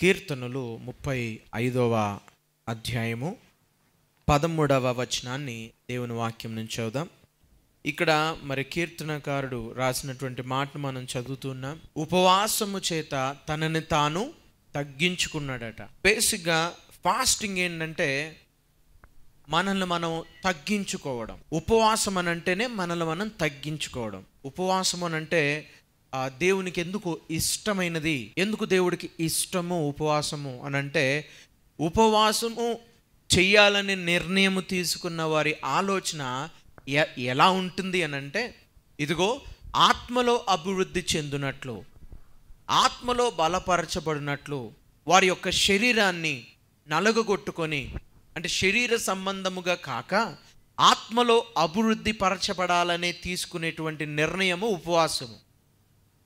కీర్తనలు ముప్పై ఐదవ అధ్యాయము పదమూడవ వచనాన్ని దేవుని వాక్యం నుంచి చదుదాం ఇక్కడ మరి కీర్తనకారుడు రాసినటువంటి మాటను మనం చదువుతున్నాం ఉపవాసము చేత తనని తాను తగ్గించుకున్నాడట బేసిక్గా ఫాస్టింగ్ ఏంటంటే మనల్ని మనం తగ్గించుకోవడం ఉపవాసం అని అంటేనే మనల్ని మనం తగ్గించుకోవడం ఉపవాసం అనంటే అంటే ఆ దేవునికి ఎందుకు ఇష్టమైనది ఎందుకు దేవుడికి ఇష్టము ఉపవాసము అనంటే ఉపవాసము చెయ్యాలని నిర్ణయం తీసుకున్న వారి ఆలోచన ఎలా ఉంటుంది అనంటే ఇదిగో ఆత్మలో అభివృద్ధి చెందినట్లు ఆత్మలో బలపరచబడినట్లు వారి యొక్క శరీరాన్ని నలగొట్టుకొని అంటే శరీర సంబంధముగా కాక ఆత్మలో అభివృద్ధి పరచబడాలనే తీసుకునేటువంటి నిర్ణయము ఉపవాసము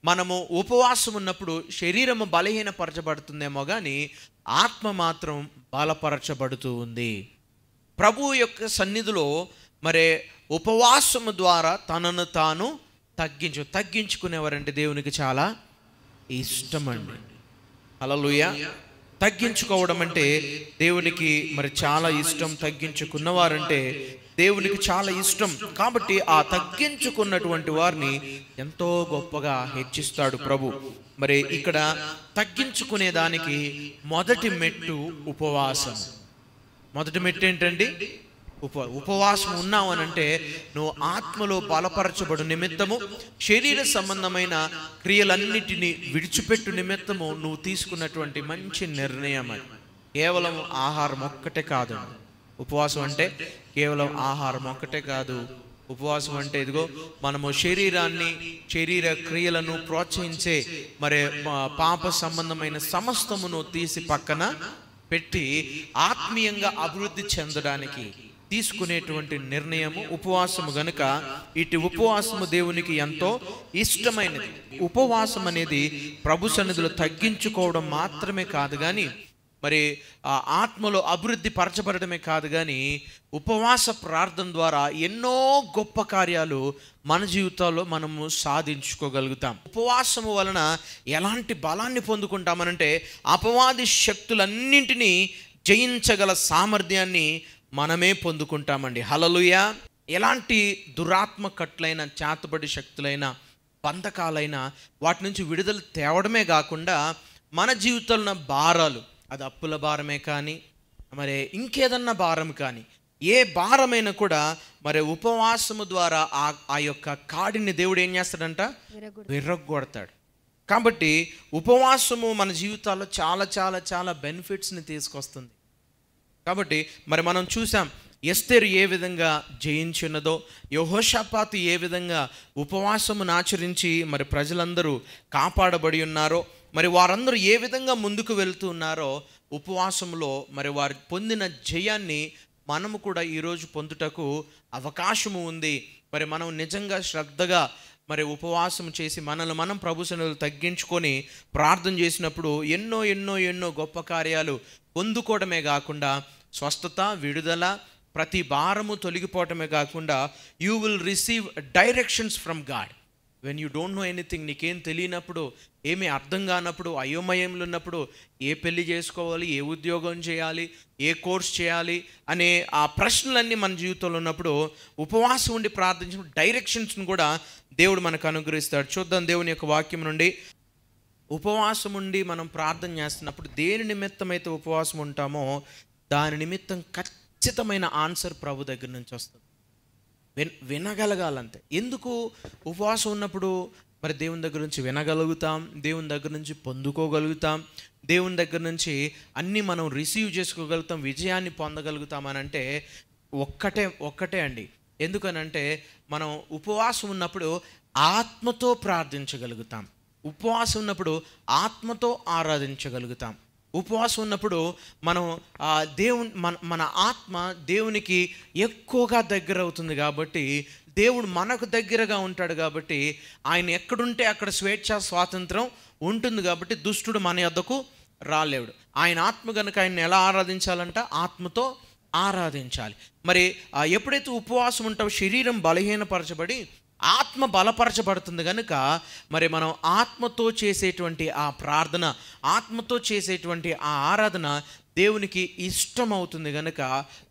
మనము ఉపవాసం ఉన్నప్పుడు శరీరము బలహీనపరచబడుతుందేమో కానీ ఆత్మ మాత్రం బలపరచబడుతూ ఉంది ప్రభు యొక్క సన్నిధిలో మరి ఉపవాసము ద్వారా తనను తాను తగ్గించు తగ్గించుకునేవారంటే దేవునికి చాలా ఇష్టమండి అలలుయ తగ్గించుకోవడం అంటే దేవునికి మరి చాలా ఇష్టం తగ్గించుకున్నవారంటే దేవునికి చాలా ఇష్టం కాబట్టి ఆ తగ్గించుకున్నటువంటి వారిని ఎంతో గొప్పగా హెచ్చిస్తాడు ప్రభు మరి ఇక్కడ తగ్గించుకునే దానికి మొదటి మెట్టు ఉపవాసం మొదటి మెట్టు ఏంటండి ఉప ఉపవాసం ఉన్నావు అని అంటే నువ్వు ఆత్మలో బలపరచబడు నిమిత్తము శరీర సంబంధమైన క్రియలన్నిటినీ విడిచిపెట్టు నిమిత్తము నువ్వు తీసుకున్నటువంటి మంచి నిర్ణయం కేవలం ఆహారం ఒక్కటే కాదు ఉపవాసం అంటే కేవలం ఆహారం ఒక్కటే కాదు ఉపవాసం అంటే ఇదిగో మనము శరీరాన్ని శరీర క్రియలను ప్రోత్సహించే మరి పాప సంబంధమైన సమస్తమును తీసి పక్కన పెట్టి ఆత్మీయంగా అభివృద్ధి చెందడానికి తీసుకునేటువంటి నిర్ణయము ఉపవాసము గనుక ఇటు ఉపవాసము దేవునికి ఎంతో ఇష్టమైనది ఉపవాసం అనేది ప్రభు సన్నిధులు తగ్గించుకోవడం మాత్రమే కాదు కానీ మరి ఆ ఆత్మలో అభివృద్ధి పరచబడటమే కాదు కానీ ఉపవాస ప్రార్థన ద్వారా ఎన్నో గొప్ప కార్యాలు మన జీవితాల్లో మనము సాధించుకోగలుగుతాం ఉపవాసము వలన ఎలాంటి బలాన్ని పొందుకుంటామనంటే అపవాది శక్తులన్నింటినీ జయించగల సామర్థ్యాన్ని మనమే పొందుకుంటామండి హలలుయ ఎలాంటి దురాత్మ కట్లైనా చేతబడి శక్తులైన బంధకాలైనా వాటి నుంచి విడుదల తేవడమే కాకుండా మన జీవితంలో భారాలు అది అప్పుల భారమే కానీ మరి ఇంకేదన్నా భారం కానీ ఏ భారమైన కూడా మరి ఉపవాసము ద్వారా ఆ ఆ యొక్క కాడిని దేవుడు ఏం చేస్తాడంట విర్రగొడతాడు కాబట్టి ఉపవాసము మన జీవితాల్లో చాలా చాలా చాలా బెనిఫిట్స్ని తీసుకొస్తుంది కాబట్టి మరి మనం చూసాం ఎస్తేరు ఏ విధంగా జయించినదో యహోషపాతి ఏ విధంగా ఉపవాసమును ఆచరించి మరి ప్రజలందరూ కాపాడబడి ఉన్నారో మరి వారందరూ ఏ విధంగా ముందుకు వెళ్తున్నారో ఉపవాసంలో మరి వారు పొందిన జయాన్ని మనము కూడా ఈరోజు పొందుటకు అవకాశము ఉంది మరి మనం నిజంగా శ్రద్ధగా మరి ఉపవాసం చేసి మనల్ని మనం ప్రభుశనలు తగ్గించుకొని ప్రార్థన చేసినప్పుడు ఎన్నో ఎన్నో ఎన్నో గొప్ప కార్యాలు పొందుకోవడమే కాకుండా స్వస్థత విడుదల ప్రతి భారము తొలగిపోవటమే కాకుండా you will receive directions from God when you don't know anything నీకేం తెలియనప్పుడు ఏమీ అర్థం కానప్పుడు అయోమయంలో ఉన్నప్పుడు ఏ పెళ్లి చేసుకోవాలి ఏ ఉద్యోగం చేయాలి ఏ కోర్స్ చేయాలి అనే ఆ ప్రశ్నలన్నీ మన జీవితంలో ఉన్నప్పుడు ఉపవాసం ఉండి ప్రార్థించిన డైరెక్షన్స్ను కూడా దేవుడు మనకు అనుగ్రహిస్తాడు చూద్దాం దేవుని యొక్క వాక్యం నుండి ఉపవాసం ఉండి మనం ప్రార్థన చేస్తున్నప్పుడు దేని నిమిత్తం అయితే ఉపవాసం ఉంటామో దాని నిమిత్తం ఖచ్చితమైన ఆన్సర్ ప్రభు దగ్గర నుంచి వస్తుంది విన్ వినగలగాలంతే ఎందుకు ఉపవాసం ఉన్నప్పుడు మరి దేవుని దగ్గర నుంచి వినగలుగుతాం దేవుని దగ్గర నుంచి పొందుకోగలుగుతాం దేవుని దగ్గర నుంచి అన్నీ మనం రిసీవ్ చేసుకోగలుగుతాం విజయాన్ని పొందగలుగుతాం అని అంటే ఒక్కటే ఒక్కటే అండి ఎందుకనంటే మనం ఉపవాసం ఉన్నప్పుడు ఆత్మతో ప్రార్థించగలుగుతాం ఉపవాసం ఉన్నప్పుడు ఆత్మతో ఆరాధించగలుగుతాం ఉపవాసం ఉన్నప్పుడు మనం ఆ దేవుని మన మన ఆత్మ దేవునికి ఎక్కువగా దగ్గర అవుతుంది కాబట్టి దేవుడు మనకు దగ్గరగా ఉంటాడు కాబట్టి ఆయన ఎక్కడుంటే అక్కడ స్వేచ్ఛ స్వాతంత్రం ఉంటుంది కాబట్టి దుష్టుడు మన యొద్దకు రాలేడు ఆయన ఆత్మ కనుక ఆయన ఎలా ఆరాధించాలంట ఆత్మతో ఆరాధించాలి మరి ఎప్పుడైతే ఉపవాసం ఉంటావో శరీరం బలహీనపరచబడి ఆత్మ బలపరచబడుతుంది కనుక మరి మనం ఆత్మతో చేసేటువంటి ఆ ప్రార్థన ఆత్మతో చేసేటువంటి ఆ ఆరాధన దేవునికి ఇష్టం అవుతుంది కనుక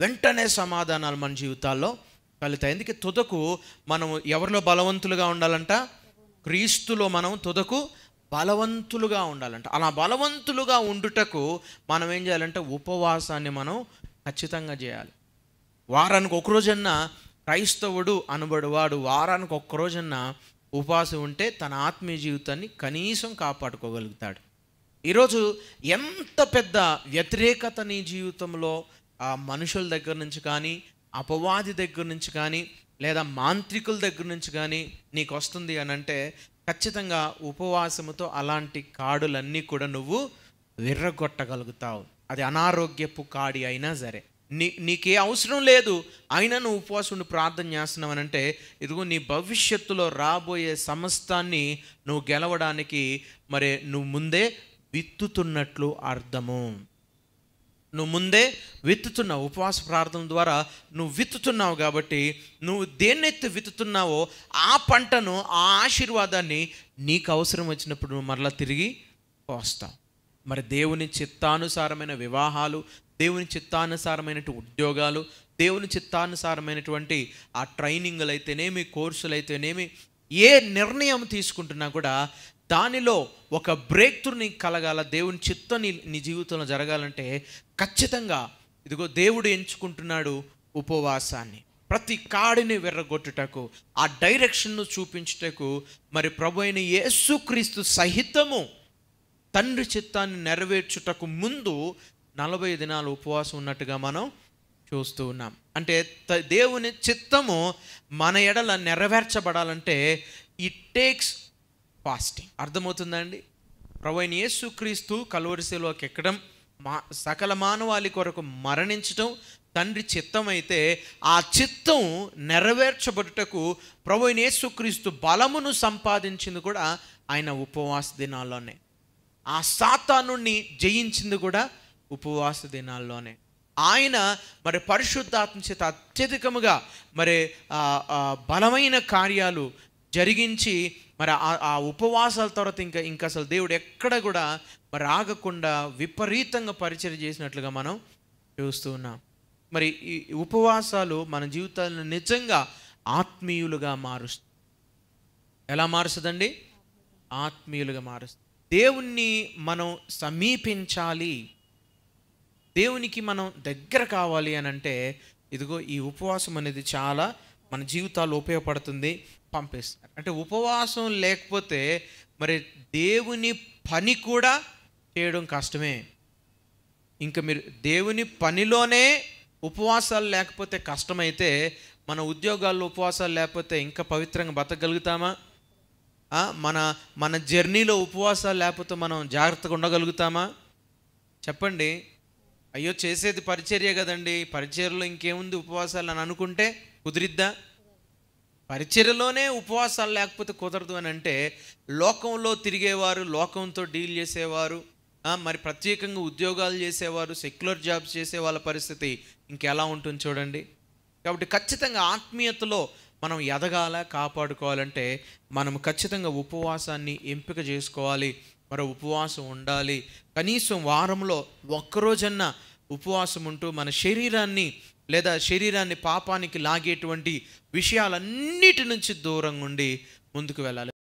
వెంటనే సమాధానాలు మన జీవితాల్లో కలుగుతాయి ఎందుకు తుదకు మనం ఎవరిలో బలవంతులుగా ఉండాలంట క్రీస్తులో మనం తుదకు బలవంతులుగా ఉండాలంట అలా బలవంతులుగా ఉండుటకు మనం ఏం చేయాలంటే ఉపవాసాన్ని మనం ఖచ్చితంగా చేయాలి వారానికి ఒకరోజన్నా క్రైస్తవుడు అనబడువాడు వారానికి ఒక్కరోజన్న ఉపాసం ఉంటే తన ఆత్మీయ జీవితాన్ని కనీసం కాపాడుకోగలుగుతాడు ఈరోజు ఎంత పెద్ద వ్యతిరేకత నీ జీవితంలో ఆ మనుషుల దగ్గర నుంచి కానీ అపవాది దగ్గర నుంచి కానీ లేదా మాంత్రికుల దగ్గర నుంచి కానీ నీకు వస్తుంది అని అంటే ఖచ్చితంగా ఉపవాసముతో అలాంటి కాడులన్నీ కూడా నువ్వు విర్రగొట్టగలుగుతావు అది అనారోగ్యపు కాడి అయినా సరే నీ నీకే అవసరం లేదు అయినా నువ్వు ఉపవాసం ఉండి ప్రార్థన చేస్తున్నావు అంటే ఇదిగో నీ భవిష్యత్తులో రాబోయే సమస్తాన్ని నువ్వు గెలవడానికి మరి నువ్వు ముందే విత్తుతున్నట్లు అర్థము నువ్వు ముందే విత్తుతున్నావు ఉపవాస ప్రార్థన ద్వారా నువ్వు విత్తుతున్నావు కాబట్టి నువ్వు దేన్నెత్తి విత్తుతున్నావో ఆ పంటను ఆ ఆశీర్వాదాన్ని నీకు అవసరం వచ్చినప్పుడు నువ్వు మరలా తిరిగి పోస్తావు మరి దేవుని చిత్తానుసారమైన వివాహాలు దేవుని చిత్తానుసారమైనటువంటి ఉద్యోగాలు దేవుని చిత్తానుసారమైనటువంటి ఆ ట్రైనింగ్లు అయితేనేమి కోర్సులు అయితేనేమి ఏ నిర్ణయం తీసుకుంటున్నా కూడా దానిలో ఒక బ్రేక్ త్రూ నీకు కలగాల దేవుని చిత్తం నీ నీ జీవితంలో జరగాలంటే ఖచ్చితంగా ఇదిగో దేవుడు ఎంచుకుంటున్నాడు ఉపవాసాన్ని ప్రతి కాడిని వెర్రగొట్టుటకు ఆ డైరెక్షన్ను చూపించుటకు మరి ప్రభు అయిన యేసుక్రీస్తు సహితము తండ్రి చిత్తాన్ని నెరవేర్చుటకు ముందు నలభై దినాలు ఉపవాసం ఉన్నట్టుగా మనం చూస్తూ ఉన్నాం అంటే దేవుని చిత్తము మన ఎడల నెరవేర్చబడాలంటే ఇట్ టేక్స్ ఫాస్టింగ్ అర్థమవుతుందండి ప్రవైన యేసుక్రీస్తు కలువరిశిలోకి ఎక్కడం మా సకల మానవాళి కొరకు మరణించటం తండ్రి చిత్తం అయితే ఆ చిత్తం నెరవేర్చబడుటకు ప్రవైన యేసుక్రీస్తు బలమును సంపాదించింది కూడా ఆయన ఉపవాస దినాల్లోనే ఆ సాతాను జయించింది కూడా ఉపవాస దినాల్లోనే ఆయన మరి పరిశుద్ధాత్మ చేత అత్యధికముగా మరి బలమైన కార్యాలు జరిగించి మరి ఆ ఉపవాసాల తర్వాత ఇంకా ఇంకా అసలు దేవుడు ఎక్కడ కూడా మరి ఆగకుండా విపరీతంగా పరిచయం చేసినట్లుగా మనం చూస్తూ ఉన్నాం మరి ఈ ఉపవాసాలు మన జీవితాలను నిజంగా ఆత్మీయులుగా మారుస్తుంది ఎలా మారుస్తుందండి ఆత్మీయులుగా మారుస్తుంది దేవుణ్ణి మనం సమీపించాలి దేవునికి మనం దగ్గర కావాలి అని అంటే ఇదిగో ఈ ఉపవాసం అనేది చాలా మన జీవితాలు ఉపయోగపడుతుంది పంపిస్తారు అంటే ఉపవాసం లేకపోతే మరి దేవుని పని కూడా చేయడం కష్టమే ఇంకా మీరు దేవుని పనిలోనే ఉపవాసాలు లేకపోతే కష్టమైతే మన ఉద్యోగాల్లో ఉపవాసాలు లేకపోతే ఇంకా పవిత్రంగా బతకగలుగుతామా మన మన జర్నీలో ఉపవాసాలు లేకపోతే మనం జాగ్రత్తగా ఉండగలుగుతామా చెప్పండి అయ్యో చేసేది పరిచర్య కదండి పరిచర్యలో ఇంకేముంది ఉపవాసాలు అని అనుకుంటే కుదిరిద్దా పరిచర్యలోనే ఉపవాసాలు లేకపోతే కుదరదు అని అంటే లోకంలో తిరిగేవారు లోకంతో డీల్ చేసేవారు మరి ప్రత్యేకంగా ఉద్యోగాలు చేసేవారు సెక్యులర్ జాబ్స్ చేసే వాళ్ళ పరిస్థితి ఇంకెలా ఉంటుంది చూడండి కాబట్టి ఖచ్చితంగా ఆత్మీయతలో మనం ఎదగాల కాపాడుకోవాలంటే మనం ఖచ్చితంగా ఉపవాసాన్ని ఎంపిక చేసుకోవాలి మరో ఉపవాసం ఉండాలి కనీసం వారంలో ఒక్కరోజన్న ఉపవాసం ఉంటూ మన శరీరాన్ని లేదా శరీరాన్ని పాపానికి లాగేటువంటి విషయాలన్నిటి నుంచి దూరంగా ఉండి ముందుకు వెళ్ళాలి